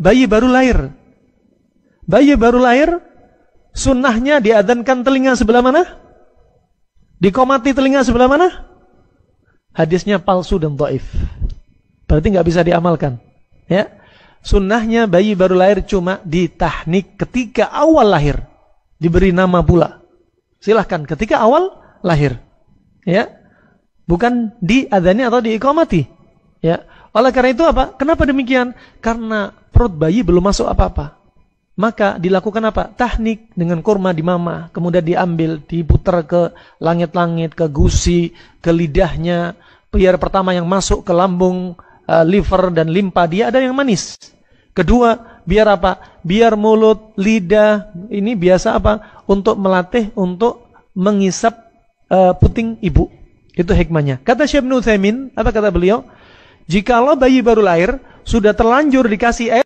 bayi baru lahir. Bayi baru lahir, sunnahnya diadankan telinga sebelah mana? Dikomati telinga sebelah mana? Hadisnya palsu dan taif. Berarti nggak bisa diamalkan. Ya, Sunnahnya bayi baru lahir cuma di teknik ketika awal lahir. Diberi nama pula. Silahkan ketika awal lahir. Ya, Bukan diadani atau diikomati. Ya, oleh karena itu apa? Kenapa demikian? Karena perut bayi belum masuk apa-apa. Maka dilakukan apa? Teknik dengan kurma di mama, kemudian diambil, diputar ke langit-langit, ke gusi, ke lidahnya, biar pertama yang masuk ke lambung, eh, liver dan limpa dia ada yang manis. Kedua, biar apa? Biar mulut, lidah ini biasa apa? Untuk melatih untuk mengisap uh, puting ibu. Itu hikmahnya. Kata Syekh Nuthaimin, apa kata beliau? Jikalau bayi baru lahir, sudah terlanjur dikasih air,